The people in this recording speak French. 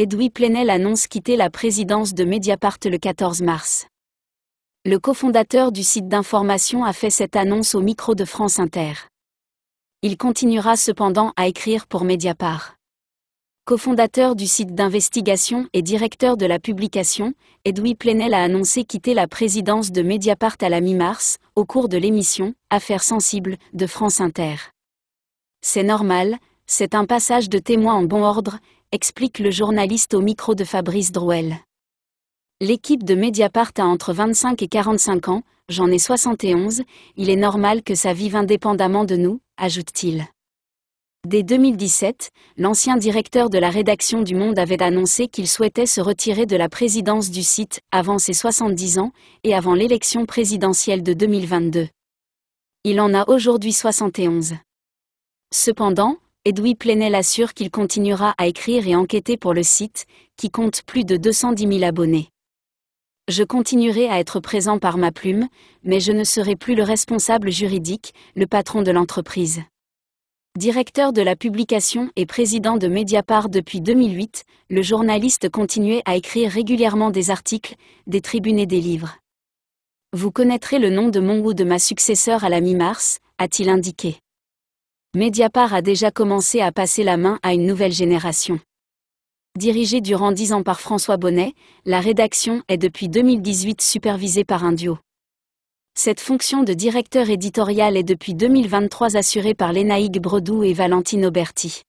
Edoui Plenel annonce quitter la présidence de Mediapart le 14 mars. Le cofondateur du site d'information a fait cette annonce au micro de France Inter. Il continuera cependant à écrire pour Mediapart cofondateur du site d'investigation et directeur de la publication, Edoui Plenel a annoncé quitter la présidence de Mediapart à la mi-mars, au cours de l'émission Affaires sensibles de France Inter. C'est normal, c'est un passage de témoin en bon ordre, explique le journaliste au micro de Fabrice Drouel. L'équipe de Mediapart a entre 25 et 45 ans, j'en ai 71, il est normal que ça vive indépendamment de nous, ajoute-t-il. Dès 2017, l'ancien directeur de la rédaction du Monde avait annoncé qu'il souhaitait se retirer de la présidence du site avant ses 70 ans et avant l'élection présidentielle de 2022. Il en a aujourd'hui 71. Cependant, Edoui Plenel assure qu'il continuera à écrire et enquêter pour le site, qui compte plus de 210 000 abonnés. Je continuerai à être présent par ma plume, mais je ne serai plus le responsable juridique, le patron de l'entreprise. Directeur de la publication et président de Mediapart depuis 2008, le journaliste continuait à écrire régulièrement des articles, des tribunes et des livres. Vous connaîtrez le nom de mon ou de ma successeur à la mi-mars, a-t-il indiqué. Mediapart a déjà commencé à passer la main à une nouvelle génération. Dirigée durant dix ans par François Bonnet, la rédaction est depuis 2018 supervisée par un duo. Cette fonction de directeur éditorial est depuis 2023 assurée par Lénaïque Bredoux et Valentine Auberti.